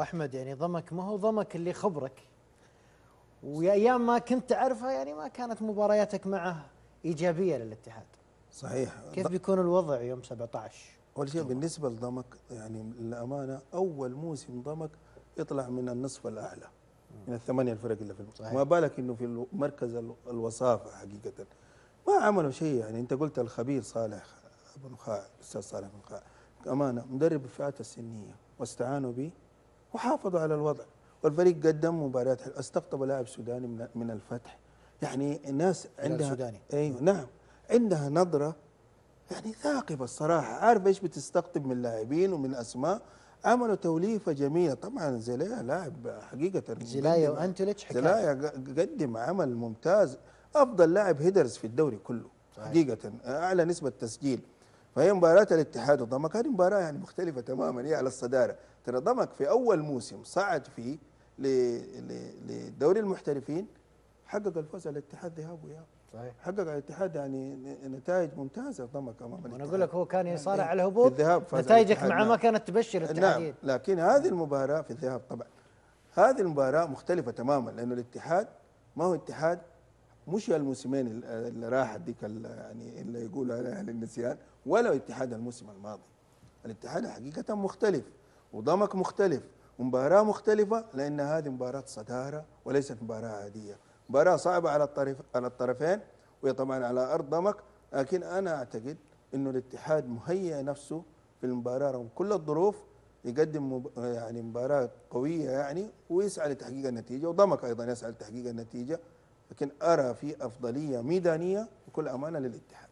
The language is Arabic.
واحمد يعني ضمك ما هو ضمك اللي خبرك ويا ايام ما كنت تعرفه يعني ما كانت مبارياتك معه ايجابيه للاتحاد صحيح كيف بيكون الوضع يوم 17 اول شيء بالنسبه لضمك يعني للامانه اول موسم ضمك يطلع من النصف الاعلى من الثمانيه الفرق اللي في المنطقه ما بالك انه في مركز الوصافه حقيقه ما عملوا شيء يعني انت قلت الخبير صالح بن نخاع الاستاذ صالح بن خاع امانه مدرب الفئات السنيه واستعانوا به وحافظوا على الوضع والفريق قدم مباريات حلوه استقطب لاعب سوداني من من الفتح يعني الناس عندها سوداني ايوه نعم عندها نظره يعني ثاقبه الصراحه عارفه ايش بتستقطب من لاعبين ومن اسماء عملوا توليفه جميله طبعا زيلايا لاعب حقيقه زيلايا وانتوليتش حكايه زيلايا قدم عمل ممتاز افضل لاعب هيدرز في الدوري كله صحيح. حقيقه اعلى نسبه تسجيل فهي مباراة الاتحاد والضمك هذه مباراة يعني مختلفة تماما هي على الصدارة ترى ضمك في أول موسم صعد فيه لدوري المحترفين حقق الفوز على الاتحاد ذهاب وإياب صحيح حقق على الاتحاد يعني نتائج ممتازه ضمك امام الاتحاد انا اقول لك هو كان يصارع يعني على الهبوط نتائجك معه ما نعم. كانت تبشر الاتحادين نعم لكن هذه المباراه في الذهاب طبعا هذه المباراه مختلفه تماما لانه الاتحاد ما هو اتحاد مش الموسمين اللي راحت ديك يعني اللي يقولوا عليها للنسيان ولا الاتحاد الموسم الماضي الاتحاد حقيقه مختلف وضمك مختلف ومباراه مختلفه لان هذه مباراه صداره وليست مباراه عاديه مباراه صعبه على الطرف على الطرفين وهي طبعا على ارض ضمك لكن انا اعتقد انه الاتحاد مهيئ نفسه في المباراه رغم كل الظروف يقدم مب... يعني مباراه قويه يعني ويسعى لتحقيق النتيجه وضمك ايضا يسعى لتحقيق النتيجه لكن ارى في افضليه ميدانيه بكل امانه للاتحاد